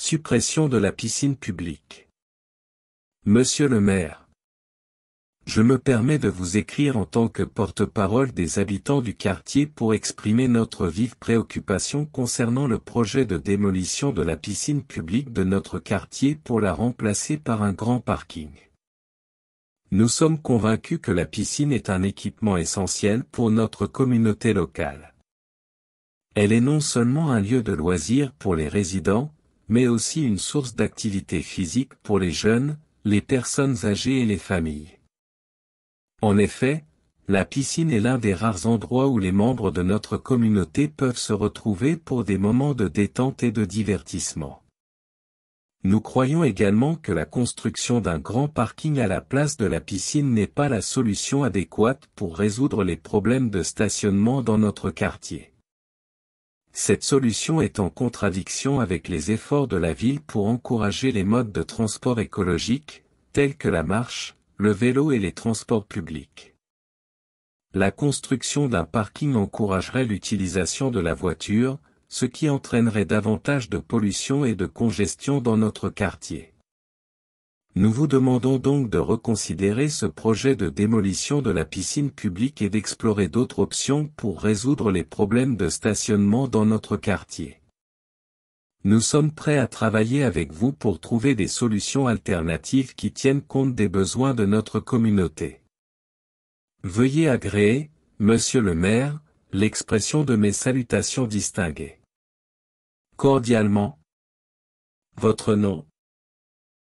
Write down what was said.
Suppression de la piscine publique. Monsieur le maire. Je me permets de vous écrire en tant que porte-parole des habitants du quartier pour exprimer notre vive préoccupation concernant le projet de démolition de la piscine publique de notre quartier pour la remplacer par un grand parking. Nous sommes convaincus que la piscine est un équipement essentiel pour notre communauté locale. Elle est non seulement un lieu de loisirs pour les résidents, mais aussi une source d'activité physique pour les jeunes, les personnes âgées et les familles. En effet, la piscine est l'un des rares endroits où les membres de notre communauté peuvent se retrouver pour des moments de détente et de divertissement. Nous croyons également que la construction d'un grand parking à la place de la piscine n'est pas la solution adéquate pour résoudre les problèmes de stationnement dans notre quartier. Cette solution est en contradiction avec les efforts de la ville pour encourager les modes de transport écologiques, tels que la marche, le vélo et les transports publics. La construction d'un parking encouragerait l'utilisation de la voiture, ce qui entraînerait davantage de pollution et de congestion dans notre quartier. Nous vous demandons donc de reconsidérer ce projet de démolition de la piscine publique et d'explorer d'autres options pour résoudre les problèmes de stationnement dans notre quartier. Nous sommes prêts à travailler avec vous pour trouver des solutions alternatives qui tiennent compte des besoins de notre communauté. Veuillez agréer, Monsieur le maire, l'expression de mes salutations distinguées. Cordialement. Votre nom.